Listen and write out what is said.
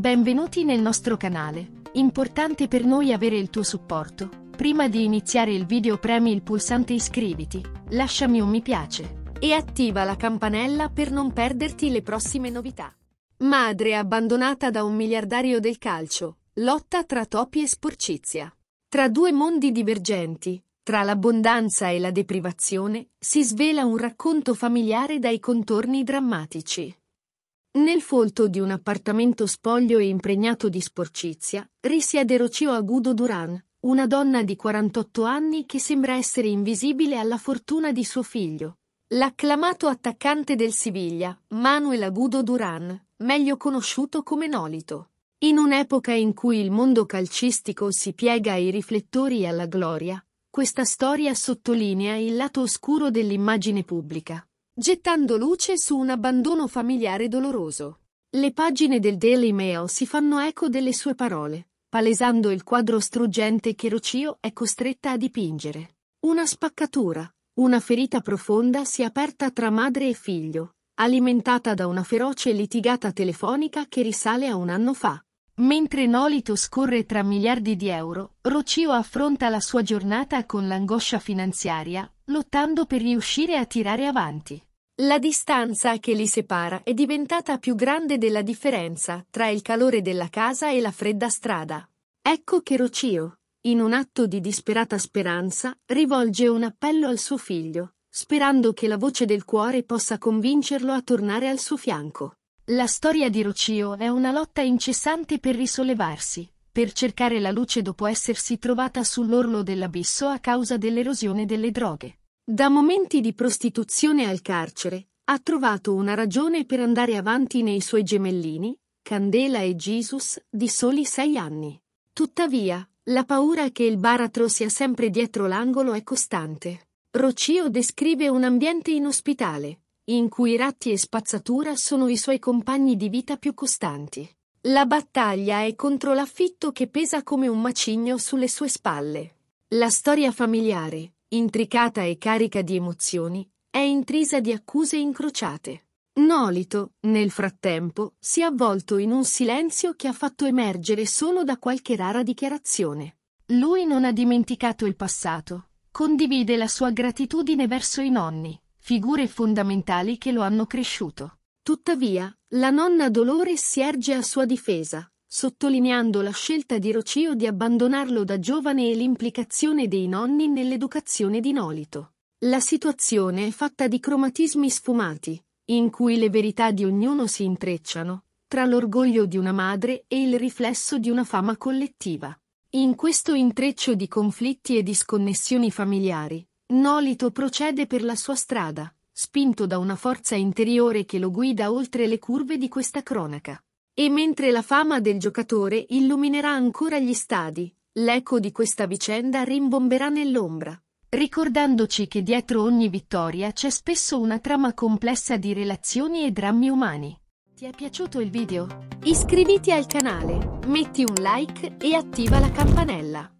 Benvenuti nel nostro canale. Importante per noi avere il tuo supporto. Prima di iniziare il video premi il pulsante iscriviti, lasciami un mi piace e attiva la campanella per non perderti le prossime novità. Madre abbandonata da un miliardario del calcio, lotta tra topi e sporcizia. Tra due mondi divergenti, tra l'abbondanza e la deprivazione, si svela un racconto familiare dai contorni drammatici. Nel folto di un appartamento spoglio e impregnato di sporcizia, risiede Rocio Agudo Duran, una donna di 48 anni che sembra essere invisibile alla fortuna di suo figlio. L'acclamato attaccante del Siviglia, Manuel Agudo Duran, meglio conosciuto come Nolito. In un'epoca in cui il mondo calcistico si piega ai riflettori e alla gloria, questa storia sottolinea il lato oscuro dell'immagine pubblica gettando luce su un abbandono familiare doloroso. Le pagine del Daily Mail si fanno eco delle sue parole, palesando il quadro struggente che Rocio è costretta a dipingere. Una spaccatura, una ferita profonda si è aperta tra madre e figlio, alimentata da una feroce litigata telefonica che risale a un anno fa. Mentre Nolito scorre tra miliardi di euro, Rocio affronta la sua giornata con l'angoscia finanziaria, lottando per riuscire a tirare avanti. La distanza che li separa è diventata più grande della differenza tra il calore della casa e la fredda strada. Ecco che Rocio, in un atto di disperata speranza, rivolge un appello al suo figlio, sperando che la voce del cuore possa convincerlo a tornare al suo fianco. La storia di Rocio è una lotta incessante per risollevarsi, per cercare la luce dopo essersi trovata sull'orlo dell'abisso a causa dell'erosione delle droghe. Da momenti di prostituzione al carcere, ha trovato una ragione per andare avanti nei suoi gemellini, Candela e Jesus, di soli sei anni. Tuttavia, la paura che il baratro sia sempre dietro l'angolo è costante. Rocio descrive un ambiente inospitale, in cui ratti e spazzatura sono i suoi compagni di vita più costanti. La battaglia è contro l'affitto che pesa come un macigno sulle sue spalle. La storia familiare, intricata e carica di emozioni, è intrisa di accuse incrociate. Nolito, nel frattempo, si è avvolto in un silenzio che ha fatto emergere solo da qualche rara dichiarazione. Lui non ha dimenticato il passato, condivide la sua gratitudine verso i nonni, figure fondamentali che lo hanno cresciuto. Tuttavia, la nonna Dolores si erge a sua difesa, sottolineando la scelta di Rocio di abbandonarlo da giovane e l'implicazione dei nonni nell'educazione di Nolito. La situazione è fatta di cromatismi sfumati, in cui le verità di ognuno si intrecciano, tra l'orgoglio di una madre e il riflesso di una fama collettiva. In questo intreccio di conflitti e disconnessioni familiari, Nolito procede per la sua strada, spinto da una forza interiore che lo guida oltre le curve di questa cronaca. E mentre la fama del giocatore illuminerà ancora gli stadi, l'eco di questa vicenda rimbomberà nell'ombra, ricordandoci che dietro ogni vittoria c'è spesso una trama complessa di relazioni e drammi umani. Ti è piaciuto il video? Iscriviti al canale, metti un like e attiva la campanella.